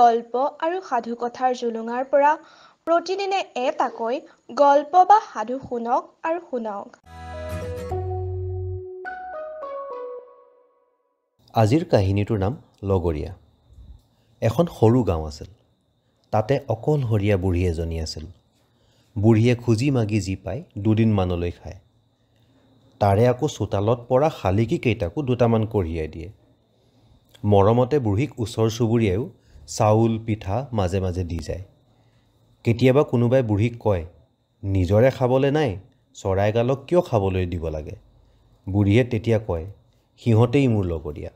গল্প আৰু সাধু কথাৰ জুলুঙাৰ পৰা প্ৰতিদিনে এটাকৈ গল্প বা সাধু শুনক আৰু শুনক আজিৰ কাহিনীটোৰ নাম লগৰীয়া এখন সৰু গাঁও আছিল তাতে অকলশৰীয়া বুঢ়ী এজনী আছিল বুঢ়ীয়ে খুজি মাগি যি পায় দুদিনমানলৈ খায় তাৰে আকৌ চোতালত পৰা শালিকীকেইটাকো দুটামান কঢ়িয়াই দিয়ে মৰমতে বুঢ়ীক ওচৰ চুবুৰীয়াইও চাউল পিঠা মাজে মাজে দি যায় কেতিয়াবা কোনোবাই বুঢ়ীক কয় নিজৰে খাবলৈ নাই চৰাইকালক কিয় খাবলৈ দিব লাগে বুঢ়ীয়ে তেতিয়া কয় সিহঁতেই মোৰ লগৰীয়া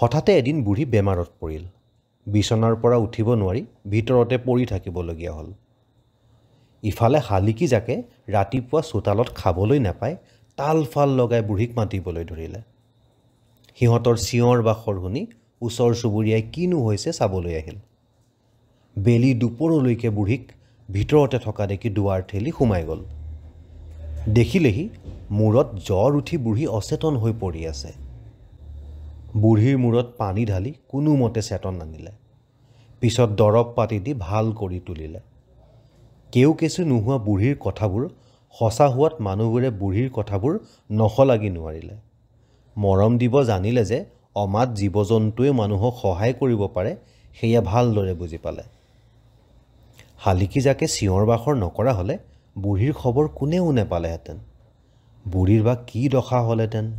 হঠাতে এদিন বুঢ়ী বেমাৰত পৰিল বিচনাৰ পৰা উঠিব নোৱাৰি ভিতৰতে পৰি থাকিবলগীয়া হ'ল ইফালে জাকে ৰাতিপুৱা চোতালত খাবলৈ নাপায় তাল ফাল লগাই বুঢ়ীক মাতিবলৈ ধৰিলে সিহঁতৰ চিঞৰ বাখৰ শুনি ওচৰ চুবুৰীয়াই কিনো হৈছে চাবলৈ আহিল বেলি দুপৰলৈকে বুঢ়ীক ভিতৰতে থকা দেখি দুৱাৰ ঠেলি সোমাই গ'ল দেখিলেহি মূৰত জ্বৰ উঠি বুঢ়ী অচেতন হৈ পৰি আছে বুঢ়ীৰ মূৰত পানী ঢালি কোনোমতে চেতন আনিলে পিছত দৰৱ পাতি দি ভাল কৰি তুলিলে কেও কেচো নোহোৱা বুঢ়ীৰ কথাবোৰ সঁচা হোৱাত মানুহবোৰে বুঢ়ীৰ কথাবোৰ নশলাগি নোৱাৰিলে মৰম দিব জানিলে যে অমাত জীৱ জন্তুৱে মানুহক সহায় কৰিব পাৰে সেয়া ভালদৰে বুজি পালে শালিকীজাকে চিঞৰ বাখৰ নকৰা হ'লে বুঢ়ীৰ খবৰ কোনেও নেপালেহেঁতেন বুঢ়ীৰ বা কি দশা হ'লহেঁতেন